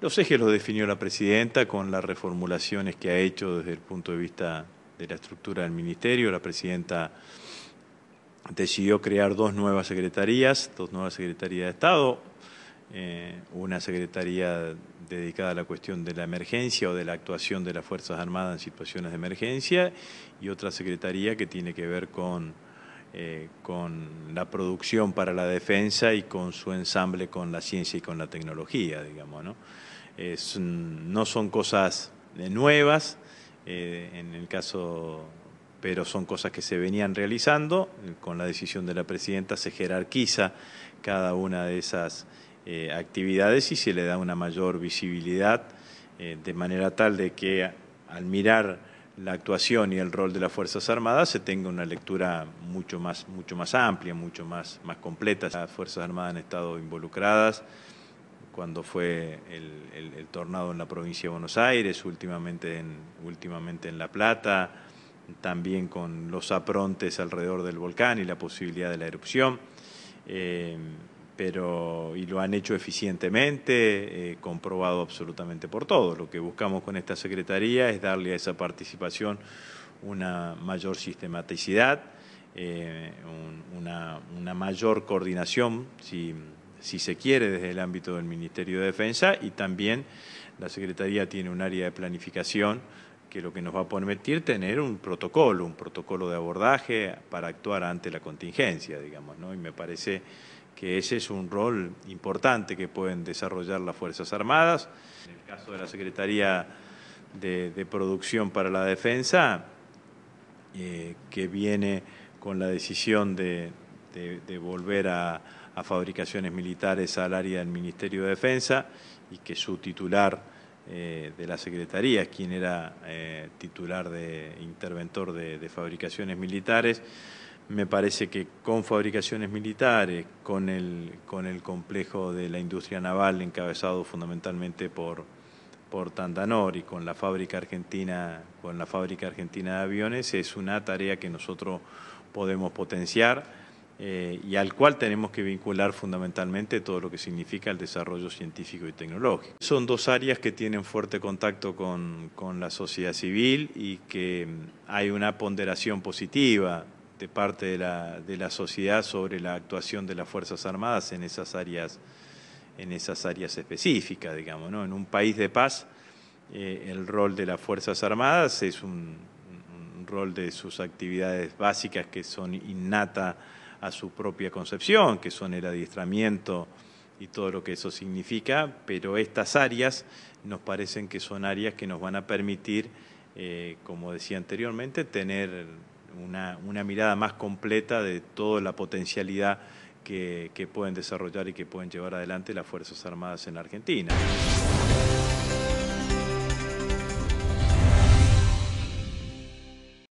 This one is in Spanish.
Los ejes los definió la presidenta con las reformulaciones que ha hecho desde el punto de vista de la estructura del ministerio. La presidenta decidió crear dos nuevas secretarías, dos nuevas secretarías de Estado, eh, una secretaría dedicada a la cuestión de la emergencia o de la actuación de las Fuerzas Armadas en situaciones de emergencia y otra secretaría que tiene que ver con eh, con la producción para la defensa y con su ensamble con la ciencia y con la tecnología, digamos, ¿no? no son cosas eh, nuevas, eh, en el caso, pero son cosas que se venían realizando. Con la decisión de la presidenta se jerarquiza cada una de esas actividades y se le da una mayor visibilidad de manera tal de que al mirar la actuación y el rol de las Fuerzas Armadas se tenga una lectura mucho más, mucho más amplia, mucho más, más completa. Las Fuerzas Armadas han estado involucradas cuando fue el, tornado en la provincia de Buenos Aires, últimamente en, últimamente en La Plata, también con los aprontes alrededor del volcán y la posibilidad de la erupción. Eh, pero y lo han hecho eficientemente, eh, comprobado absolutamente por todos. Lo que buscamos con esta Secretaría es darle a esa participación una mayor sistematicidad, eh, una, mayor coordinación, si se quiere, desde el ámbito del Ministerio de Defensa y también la Secretaría tiene un área de planificación que lo que nos va a permitir tener un protocolo, un protocolo de abordaje para actuar ante la contingencia, digamos, ¿no? Y me parece que ese es un rol importante que pueden desarrollar las Fuerzas Armadas. En el caso de la Secretaría de, Producción para la Defensa, eh, que viene con la decisión de, volver a fabricaciones militares al área del Ministerio de Defensa y que su titular eh, de la Secretaría, quien era eh, titular de interventor de, fabricaciones militares. Me parece que con fabricaciones militares, con el, complejo de la industria naval encabezado fundamentalmente por, por Tandanor y con la fábrica argentina, con la fábrica argentina de aviones, es una tarea que nosotros podemos potenciar eh, y al cual tenemos que vincular fundamentalmente todo lo que significa el desarrollo científico y tecnológico. Son dos áreas que tienen fuerte contacto con, la sociedad civil y que mm, hay una ponderación positiva de parte de la, sociedad sobre la actuación de las Fuerzas Armadas en esas áreas, en esas áreas específicas, digamos. En un país de paz, eh, el rol de las Fuerzas Armadas es un rol de sus actividades básicas que son innata a su propia concepción, que son el adiestramiento y todo lo que eso significa, pero estas áreas nos parecen que son áreas que nos van a permitir, eh, como decía anteriormente, tener una, mirada más completa de toda la potencialidad que, que pueden desarrollar y que pueden llevar adelante las Fuerzas Armadas en Argentina.